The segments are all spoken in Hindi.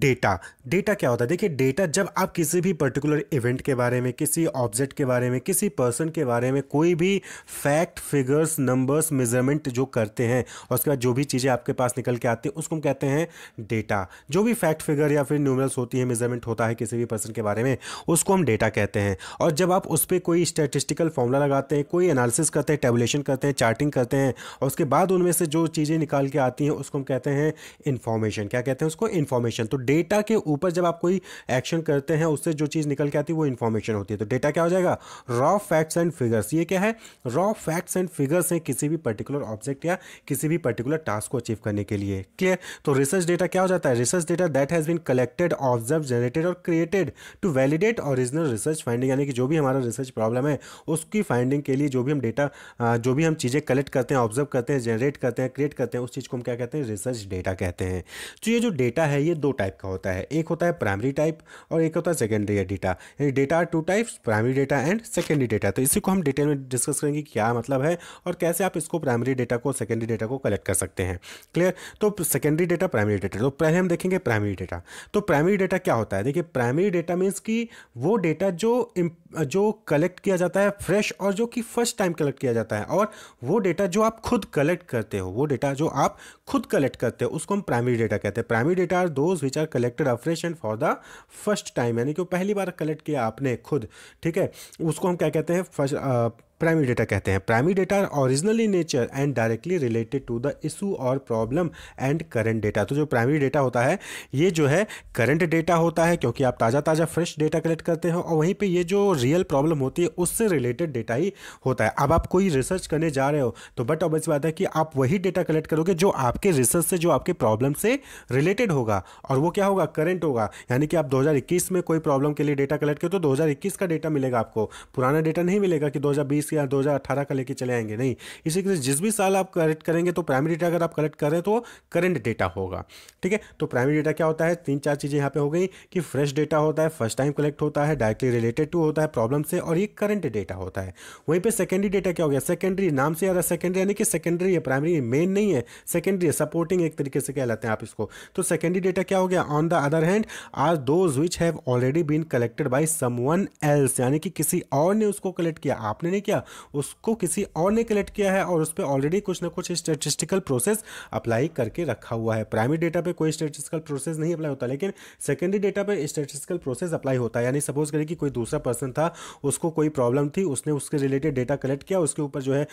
डेटा डेटा क्या होता है देखिए डेटा जब आप किसी भी पर्टिकुलर इवेंट के बारे में किसी ऑब्जेक्ट के बारे में किसी पर्सन के बारे में कोई भी फैक्ट फिगर्स नंबर्स मेजरमेंट जो करते हैं और उसके बाद जो भी चीज़ें आपके पास निकल के आती है उसको हम कहते हैं डेटा जो भी फैक्ट फिगर या फिर न्यूमरल्स होती है मेजरमेंट होता है किसी भी पर्सन के बारे में उसको हम डेटा कहते हैं और जब आप उस पर कोई स्टेटिस्टिकल फॉर्मूला लगाते हैं कोई एनालिसिस करते हैं टेबुलेशन करते हैं चार्टिंग करते हैं और उसके बाद उनमें से जो चीज़ें निकाल के आती हैं उसको हम कहते हैं इन्फॉर्मेशन क्या कहते हैं उसको इन्फॉर्मेशन तो डेटा के ऊपर जब आप कोई एक्शन करते हैं उससे जो चीज़ निकल के आती है वो इन्फॉर्मेशन होती है तो डेटा क्या हो जाएगा रॉ फैक्ट्स एंड फिगर्स ये क्या है रॉ फैक्ट्स एंड फिगर्स हैं किसी भी पर्टिकुलर ऑब्जेक्ट या किसी भी पर्टिकुलर टास्क को अचीव करने के लिए क्लियर तो रिसर्च डेटा क्या हो जाता है research data that has been collected observe generated और created to validate original research finding यानी कि जो भी हमारा रिसर्च प्रॉब्लम है उसकी फाइंडिंग के लिए जो भी हम डेटा जो भी हम चीज़ें कलेक्ट करते हैं ऑब्जर्व करते हैं जनरेट करते हैं क्रिएट करते हैं उस चीज़ को हम क्या कहते हैं रिसर्च डेटा कहते हैं तो ये जो डेटा है ये दो टाइप का होता है एक होता है प्राइमरी टाइप और एक होता है सेकेंडरी डेटा यानी data two types primary data and secondary data तो इसी को हम डिटेल में डिस्कस करेंगे क्या मतलब है और कैसे आप इसको प्राइमरी डेटा को सेकेंडरी डेटा को कलेक्ट कर सकते हैं क्लियर तो सेकेंडरी डेटा प्राइमरी डेटा तो पहले हम देखेंगे प्राइमरी डेटा तो प्राइमरी डेटा क्या होता है देखिए प्राइमरी डेटा मीन्स की वो डेटा जो जो कलेक्ट किया जाता है फ्रेश और जो कि फर्स्ट टाइम कलेक्ट किया जाता है और वो डेटा जो आप खुद कलेक्ट करते हो वो डेटा जो आप खुद कलेक्ट करते हैं उसको हम प्राइमरी डेटा कहते हैं primary data are those which are collected afresh and for the first time यानी कि पहली बार कलेक्ट किया आपने खुद ठीक है उसको हम क्या कहते हैं फर्स्ट प्राइमरी डेटा कहते हैं primary data originally nature and directly related to the issue और प्रॉब्लम एंड करंट डेटा तो जो प्राइमरी डेटा होता है ये जो है करंट डेटा होता है क्योंकि आप ताज़ा ताज़ा फ्रेश डेटा कलेक्ट करते हो और वहीं पर ये जो रियल प्रॉब्लम होती है उससे रिलेटेड डेटा ही होता है अब आप कोई रिसर्च करने जा रहे हो तो बट ऑब्वियस बात है कि आप वही डेटा कलेक्ट करोगे जो आपके रिसर्च से जो आपके प्रॉब्लम से रिलेटेड होगा और वो क्या होगा करंट होगा यानी कि आप दो में कोई प्रॉब्लम के लिए डेटा कलेक्ट करो तो दो का डेटा मिलेगा आपको पुराना डेटा नहीं मिलेगा कि दो 2019 या 2018 का लेके चले आएंगे नहीं इसी के जिस भी साल आप कलेक्ट करेंगे तो प्राइमरी डेटा अगर आप कलेक्ट करें तो करंट डेटा होगा ठीक है तो प्राइमरी डेटा क्या होता है तीन चार चीज़ें यहाँ पे हो गई कि फ्रेश डेटा होता है फर्स्ट टाइम कलेक्ट होता है डायरेक्टली रिलेटेड टू होता है प्रॉब्लम से और ये करंट डेटा होता है वहीं पर सेकेंडरी डेटा क्या हो गया सेकेंडरी नाम से आ सेकेंडरी यानी कि सेकेंडरी है प्राइमरी मेन नहीं है सेकेंडरी है सपोर्टिंग एक तरीके से कहलाते हैं आप इसको तो सेकेंडरी डेटा क्या हो गया on the other hand are those which have already been collected by someone else यानी कि किसी और ने उसको कलेक्ट किया आपने नहीं किया किया उसको किसी और ने कलेक्ट किया है और उस पर ऑलरेडी कुछ ना कुछ स्टेटिस्टिकल प्रोसेस अप्लाई करके रखा हुआ है प्राइमरी डेटा पे कोई स्टेटिस्टिकल प्रोसेस नहीं अप्लाई होता लेकिन सेकेंडरी डेटा पे स्टेटिस्टिकल प्रोसेस अप्लाई होता है यानी सपोज करें कि कोई दूसरा पर्सन था उसको कोई प्रॉब्लम थी उसने उसके रिलेटेड डेटा कलेक्ट किया उसके ऊपर जो है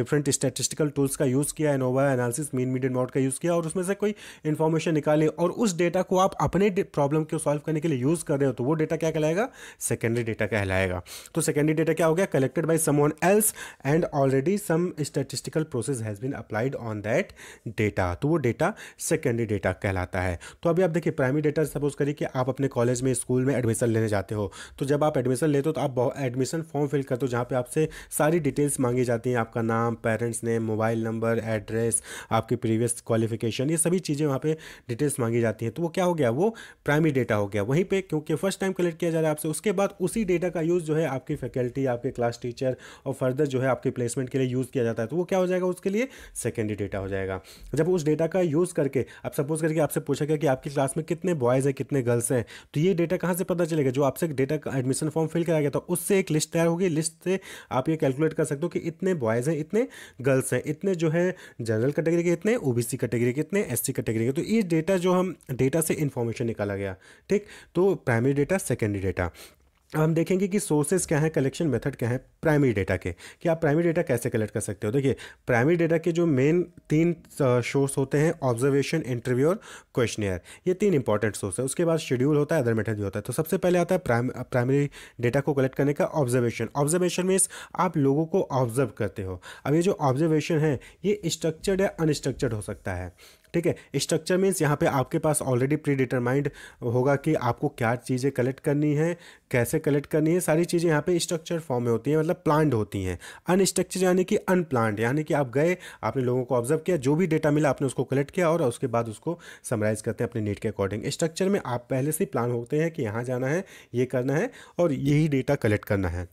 डिफरेंट स्टेटिस्टिकल टूल्स का यूज़ किया ANOVA analysis mean medium mode का यूज़ किया और उसमें से कोई इन्फॉर्मेशन निकाले और उस डेटा को आप अपने प्रॉब्लम को सॉल्व करने के लिए यूज़ कर रहे हो तो वो डेटा क्या कहलाएगा सेकेंडरी डेटा कहलाएगा तो सेकेंडरी डेटा क्या हो गया collected by someone else and already some statistical process has been applied on that data तो वो data secondary data कहलाता है तो अभी आप देखिए primary data सपोज करिए कि आप अपने कॉलेज में स्कूल में एडमिशन लेने जाते हो तो जब आप एडमिशन लेते हो तो आप एडमिशन फॉर्म फिल करते हो जहाँ पे आपसे सारी डिटेल्स मांगी जाती हैं आपका नाम parents name mobile number address आपकी प्रीवियस क्वालिफिकेशन ये सभी चीज़ें वहाँ पे डिटेल्स मांगी जाती हैं तो वो क्या हो गया वो प्राइमरी डेटा हो गया वहीं पे क्योंकि फर्स्ट टाइम कलेक्ट किया जा रहा है आपसे उसके बाद उसी डेटा का यूज़ जो है आपकी फैकल्टी आपके क्लास टीचर और फर्दर जो है आपके प्लेसमेंट के लिए यूज़ किया जाता है तो वो क्या हो जाएगा उसके लिए सेकेंडरी डेटा हो जाएगा जब उस डेटा का यूज़ करके अब सपोज करके आपसे पूछा गया कि आपकी क्लास में कितने बॉयज़ हैं कितने गर्ल्स हैं तो ये डेटा कहाँ से पता चलेगा जो आपसे डेटा एडमिशन फॉर्म फिल कराया गया था उससे एक लिस्ट तैयार होगी लिस्ट से आप ये कैलकुलेट कर सकते हो कि इतने बॉयज़ हैं इतने गर्ल्स हैं इतने जो है जनरल कैटेगरी के इतने ओ कैटेगरी के इतने एस कैटेगरी के तो ये डेटा जो हम डेटा से इन्फॉर्मेशन निकाला गया ठीक तो प्राइमरी डेटा सेकेंडरी डेटा हम देखेंगे कि सोर्सेज क्या हैं कलेक्शन मेथड क्या है प्राइमरी डेटा के कि आप प्राइमरी डेटा कैसे कलेक्ट कर सकते हो देखिए प्राइमरी डेटा के जो मेन तीन सोर्स होते हैं ऑब्जर्वेशन इंटरव्यू और क्वेश्चनियर ये तीन इंपॉर्टेंट सोर्स है उसके बाद शेड्यूल होता है अदर मेथड भी होता है तो सबसे पहले आता है प्राइम प्राइमरी डेटा को कलेक्ट करने का ऑब्जर्वेशन ऑब्जर्वेशन मीन्स आप लोगों को ऑब्जर्व करते हो अब ये जो ऑब्जर्वेशन है ये स्ट्रक्चर्ड या अनस्ट्रक्चर्ड हो सकता है ठीक है स्ट्रक्चर मीन्स यहाँ पे आपके पास ऑलरेडी प्री डिटरमाइंड होगा कि आपको क्या चीज़ें कलेक्ट करनी है कैसे कलेक्ट करनी है सारी चीज़ें यहाँ पे स्ट्रक्चर फॉर्म में होती हैं मतलब प्लान्ड होती हैं अनस्ट्रक्चर यानी कि अनप्लान्ड यानी कि आप गए आपने लोगों को ऑब्जर्व किया जो भी डेटा मिला आपने उसको कलेक्ट किया और उसके बाद उसको समराइज़ करते हैं अपने नीट के अकॉर्डिंग स्ट्रक्चर में आप पहले से प्लान होते हैं कि यहाँ जाना है ये करना है और यही डेटा कलेक्ट करना है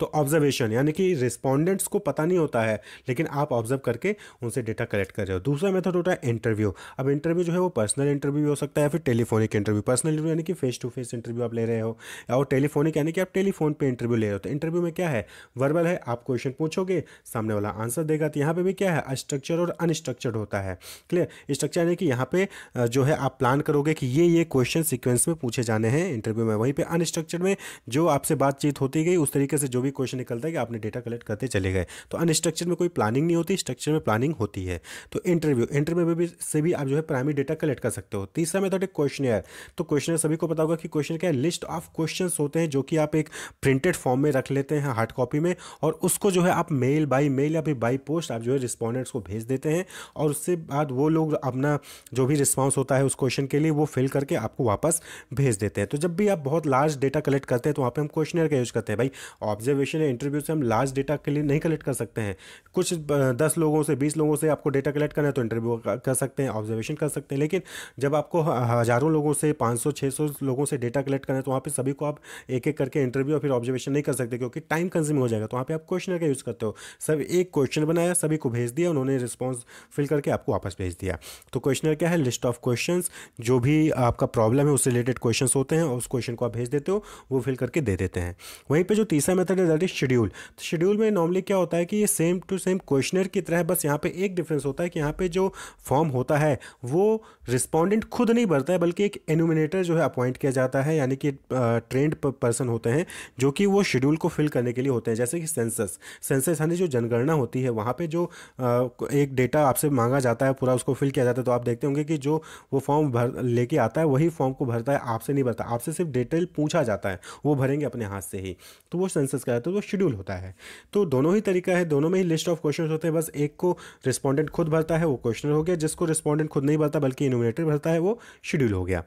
तो ऑब्जर्वेशन यानी कि रिस्पॉन्डेंट्स को पता नहीं होता है लेकिन आप ऑब्जर्व करके उनसे डेटा कलेक्ट कर रहे हो दूसरा मेथड होता है इंटरव्यू अब इंटरव्यू जो है वो पर्सनल इंटरव्यू हो सकता है या फिर टेलीफोनिक इंटरव्यू पर्सनल इंटरव्यू यानी कि फेस टू फेस इंटरव्यू आप ले रहे हो और टेलीफोनिक यानी कि आप टेलीफोन पर इंटरव्यू ले रहे हो तो इंटरव्यू में क्या है वर्बल है आप क्वेश्चन पूछोगे सामने वाला आंसर देगा तो यहाँ पर भी क्या है स्ट्रक्चर और अनस्ट्रक्चर्ड होता है क्लियर स्ट्रक्चर यानी कि यहाँ पे जो है आप प्लान करोगे कि ये ये क्वेश्चन सिक्वेंस में पूछे जाने हैं इंटरव्यू में वहीं पर अनस्ट्रक्चर्ड में जो आपसे बातचीत होती गई उस तरीके से जो भी क्वेश्चन निकलता है कि आपने डेटा कलेक्ट करते चले गए तो अनस्ट्रक्चर में कोई प्लानिंग नहीं होती स्ट्रक्चर में प्लानिंग होती है तो इंटरव्यू इंटरव्यू में भी से भी आप जो है प्राइमरी डेटा कलेक्ट कर सकते हो तीसरा मेथड है क्वेश्चनर तो क्वेश्चन सभी को पता होगा कि क्वेश्चन क्या है लिस्ट ऑफ क्वेश्चन होते हैं जो कि आप एक प्रिंटेड फॉर्म में रख लेते हैं हार्ड कॉपी में और उसको जो है आप मेल बाई मेल या फिर बाई पोस्ट आप जो है रिस्पॉन्डेंट्स को भेज देते हैं और उससे बाद वो लोग अपना जो भी रिस्पॉन्स होता है उस क्वेश्चन के लिए वो फिल करके आपको वापस भेज देते हैं तो जब भी आप बहुत लार्ज डेटा कलेक्ट करते हैं तो वहाँ पे हम क्वेश्चनर का यूज करते हैं भाई ऑब्जर्व ऑब्जर्वेशन या इंटरव्यू से हम लार्ज डेटा के लिए नहीं कलेक्ट कर सकते हैं कुछ दस लोगों से बीस लोगों से आपको डेटा कलेक्ट करना है तो इंटरव्यू कर सकते हैं ऑब्जर्वेशन कर सकते हैं लेकिन जब आपको हज़ारों लोगों से पाँच सौ छः सौ लोगों से डेटा कलेक्ट करना है तो वहाँ पर सभी को आप एक एक करके इंटरव्यू और फिर ऑब्जर्वेशन नहीं कर सकते क्योंकि टाइम कंज्यूम हो जाएगा तो वहाँ पर आप क्वेश्चन का यूज़ करते हो सब एक क्वेश्चन बनाया सभी को भेज दिया उन्होंने रिस्पॉन्स फिल करके आपको वापस भेज दिया तो क्वेश्चन क्या है लिस्ट ऑफ क्वेश्चन जो भी आपका प्रॉब्लम है उससे रिलेटेड क्वेश्चन होते हैं उस क्वेश्चन को आप भेज देते हो वो फिल करके दे देते हैं वहीं पर जो तीसरा मेथड है दैट इज शेड्यूल तो शेड्यूल में नॉर्मली क्या होता है कि ये सेम टू सेम क्वेश्चनर की तरह बस यहाँ पे एक डिफरेंस होता है कि यहाँ पे जो फॉर्म होता है वो रिस्पॉन्डेंट खुद नहीं भरता है बल्कि एक एनुमिनेटर जो है अपॉइंट किया जाता है यानी कि ट्रेंड पर्सन होते हैं जो कि वो शेड्यूल को फिल करने के लिए होते हैं जैसे कि सेंसस सेंसस यानी जो जनगणना होती है वहाँ पर जो एक डेटा आपसे मांगा जाता है पूरा उसको फिल किया जाता है तो आप देखते होंगे कि जो वो फॉर्म भर लेके आता है वही फॉर्म को भरता है आपसे नहीं भरता आपसे सिर्फ डिटेल पूछा जाता है वो भरेंगे अपने हाथ से ही तो वो सेंसस का है तो वो शेड्यूल होता है तो दोनों ही तरीका है दोनों में ही लिस्ट ऑफ क्वेश्चन होते हैं बस एक को रिस्पॉन्डेंट खुद भरता है वो क्वेश्चन हो गया जिसको रिस्पॉन्डेंट खुद नहीं भरता बल्कि इनोमिनेटर भरता है वो शेड्यूल हो गया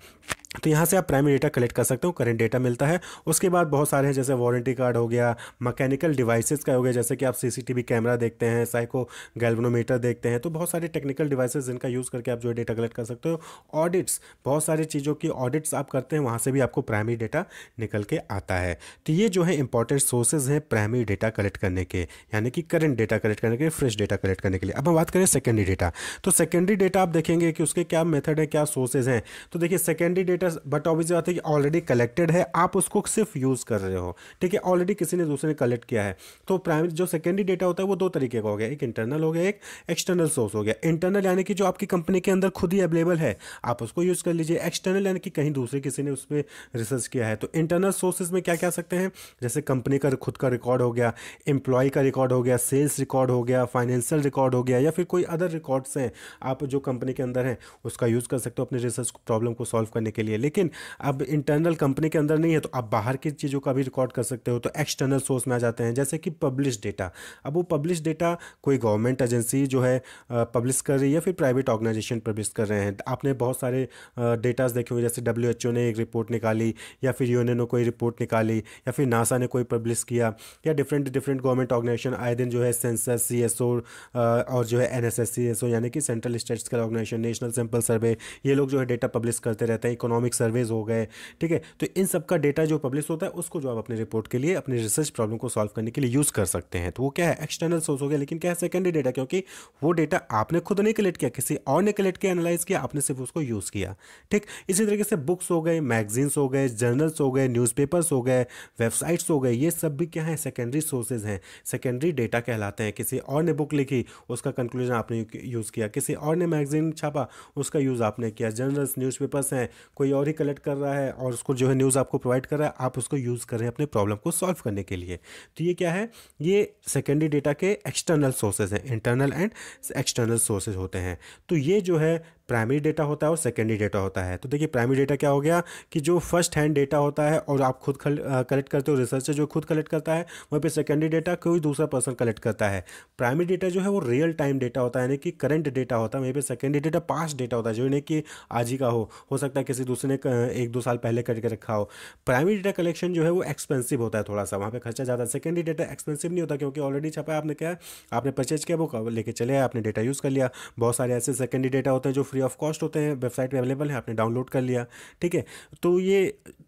तो यहाँ से आप प्राइमरी डेटा कलेक्ट कर सकते हो करेंट डेटा मिलता है उसके बाद बहुत सारे हैं जैसे वारंटी कार्ड हो गया मैकेनिकल डिवाइसेस का हो गया जैसे कि आप सीसीटीवी कैमरा देखते हैं साइको गैल्वनोमीटर देखते हैं तो बहुत सारे टेक्निकल डिवाइसेस जिनका यूज़ करके आप जो है डेटा कलेक्ट कर सकते हो ऑडिट्स बहुत सारी चीज़ों की ऑडिट्स आप करते हैं वहाँ से भी आपको प्राइमरी डेटा निकल के आता है तो ये जो है इंपॉर्टेंट सोर्सेज हैं प्राइमरी डेटा कलेक्ट करने के यानी कि करंट डेटा कलेक्ट करने के लिए फ्रेश डेटा कलेक्ट करने के लिए अब हम बात करें सेकेंडरी डेटा तो सेकेंडरी डेटा आप देखेंगे कि उसके क्या मेथड है क्या सोर्सेज हैं तो देखिए secondary data letters but obvious बात है कि ऑलरेडी कलेक्टेड है आप उसको सिर्फ यूज़ कर रहे हो ठीक है ऑलरेडी किसी ने दूसरे ने कलेक्ट किया है तो प्राइमरी जो सेकेंडरी डेटा होता है वो दो तरीके का हो गया एक इंटरनल हो गया एक एक्सटर्नल सोर्स हो गया इंटरनल यानी कि जो आपकी कंपनी के अंदर खुद ही अवेलेबल है आप उसको यूज़ कर लीजिए एक्सटर्नल यानी कि कहीं दूसरे किसी ने उस पर रिसर्च किया है तो इंटरनल सोर्सेज में क्या क्या सकते हैं जैसे कंपनी का खुद का रिकॉर्ड हो गया एम्प्लॉय का रिकॉर्ड हो गया सेल्स रिकॉर्ड हो गया फाइनेंशियल रिकॉर्ड हो गया या फिर कोई अदर रिकॉर्ड्स हैं आप जो कंपनी के अंदर हैं उसका यूज़ कर सकते हो अपने रिसर्च प्रॉब्लम को सॉल्व करने के लिए लिए लेकिन अब इंटरनल कंपनी के अंदर नहीं है तो आप बाहर की चीज़ों का भी रिकॉर्ड कर सकते हो तो एक्सटर्नल सोर्स में आ जाते हैं जैसे कि पब्लिश डेटा अब वो पब्लिश डेटा कोई गवर्नमेंट एजेंसी जो है पब्लिश कर रही है फिर प्राइवेट ऑर्गेनाइजेशन पब्लिश कर रहे हैं तो आपने बहुत सारे डेटाज देखे हुए जैसे डब्ल्यू ने एक रिपोर्ट निकाली या फिर यू ने कोई रिपोर्ट निकाली या फिर नासा ने कोई पब्लिश किया या डिफरेंट डिफरेंट गवर्नमेंट ऑर्गेनाइजेशन आए दिन जो है सेंसस सी और जो है एन एस यानी कि central states organisation national sample survey ये लोग जो है डेटा पब्लिश करते रहते हैं इकोनॉमिक इकोनॉमिक सर्वेज हो गए ठीक है तो इन सब का डेटा जो पब्लिश होता है उसको जो आप अपने रिपोर्ट के लिए अपने रिसर्च प्रॉब्लम को सॉल्व करने के लिए यूज़ कर सकते हैं तो वो क्या है एक्सटर्नल सोर्स हो गया लेकिन क्या है सेकेंडरी डेटा क्योंकि वो डेटा आपने खुद नहीं कलेक्ट किया किसी और ने कलेक्ट किया एनालाइज किया आपने सिर्फ उसको यूज़ किया ठीक इसी तरीके से बुक्स हो गए मैगजीन्स हो गए जर्नल्स हो गए न्यूज़पेपर्स हो गए वेबसाइट्स हो गए ये सब भी क्या है सेकेंडरी सोर्सेज हैं सेकेंडरी डेटा कहलाते हैं किसी और ने बुक लिखी उसका कंक्लूजन आपने यूज़ किया किसी और ने मैगजीन छापा उसका यूज़ आपने किया जर्नल्स न्यूज़पेपर्स हैं कोई कोई और ही कलेक्ट कर रहा है और उसको जो है न्यूज़ आपको प्रोवाइड कर रहा है आप उसको यूज़ कर रहे हैं अपने प्रॉब्लम को सॉल्व करने के लिए तो ये क्या है ये सेकेंडरी डेटा के एक्सटर्नल सोर्सेज हैं इंटरनल एंड एक्सटर्नल सोर्सेज होते हैं तो ये जो है प्राइमरी डेटा होता है और सेकेंडरी डेटा होता है तो देखिए प्राइमरी डेटा क्या हो गया कि जो फर्स्ट हैंड डेटा होता है और आप खुद कलेक्ट करते हो रिसर्चर जो खुद कलेक्ट करता है वहीं पर सेकेंडरी डेटा कोई दूसरा पर्सन कलेक्ट करता है प्राइमरी डेटा जो है वो रियल टाइम डेटा होता है यानी कि करंट डेटा होता है वहीं पर सेकेंडरी डेटा पास्ट डेटा होता है जो यानी कि आज ही का हो हो सकता है किसी दूसरे ने एक दो साल पहले करके रखा हो प्राइमरी डेटा कलेक्शन जो है वो एक्सपेंसिव होता है थोड़ा सा वहाँ पर खर्चा ज़्यादा सेकेंडरी डेटा एक्सपेंसिव नहीं होता क्योंकि ऑलरेडी छपा आपने क्या आपने परचेज किया वो लेके चले आए आपने डेटा यूज़ कर लिया बहुत सारे ऐसे सेकेंडरी डेटा होते हैं जो फ्री फ्री ऑफ कॉस्ट होते हैं वेबसाइट पर अवेलेबल है आपने डाउनलोड कर लिया ठीक है तो ये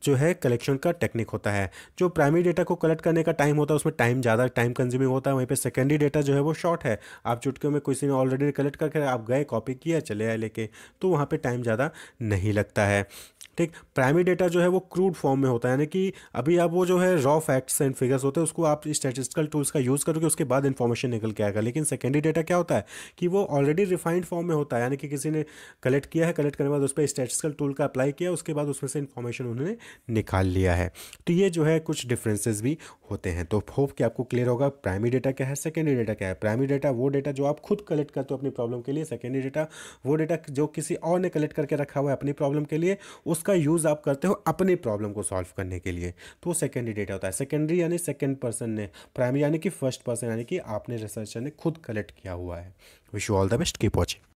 जो है कलेक्शन का टेक्निक होता है जो प्राइमरी डेटा को कलेक्ट करने का टाइम होता है उसमें टाइम ज़्यादा टाइम कंज्यूमिंग होता है वहीं पर सेकेंडरी डेटा जो है वो शॉर्ट है आप चुटकियों में किसी ने ऑलरेडी कलेक्ट करके आप गए कॉपी किया चले आए लेके तो वहाँ पर टाइम ज़्यादा नहीं लगता है ठीक प्राइमरी डेटा जो है वो क्रूड फॉर्म में होता है यानी कि अभी आप वो जो है रॉ फैक्ट्स एंड फिगर्स होते हैं उसको आप स्टेटिस्टिकल टूल्स का यूज़ करोगे उसके बाद इन्फॉर्मेशन निकल के आएगा लेकिन सेकेंडरी डेटा क्या होता है कि वो ऑलरेडी रिफाइंड फॉर्म में होता है यानी कि किसी ने कलेक्ट किया है कलेक्ट करने के बाद उस पर स्टैटिस्टिकल टूल का अप्लाई किया उसके बाद उसमें से इन्फॉर्मेशन उन्होंने निकाल लिया है तो ये जो है कुछ डिफरेंसेस भी होते हैं तो होप कि आपको क्लियर होगा प्राइमरी डेटा क्या है सेकेंडरी डेटा क्या है प्राइमरी डेटा वो डेटा जो आप खुद कलेक्ट करते हो अपनी प्रॉब्लम के लिए सेकेंडरी डेटा वो डेटा जो किसी और ने कलेक्ट करके रखा हुआ है अपनी प्रॉब्लम के लिए उसका यूज़ आप करते हो अपनी प्रॉब्लम को सॉल्व करने के लिए तो वो सेकेंडरी डेटा होता है सेकेंडरी यानी सेकेंड पर्सन ने प्राइमरी यानी कि फर्स्ट पर्सन यानी कि आपने रिसर्चर ने खुद कलेक्ट किया हुआ है wish you all the best keep watching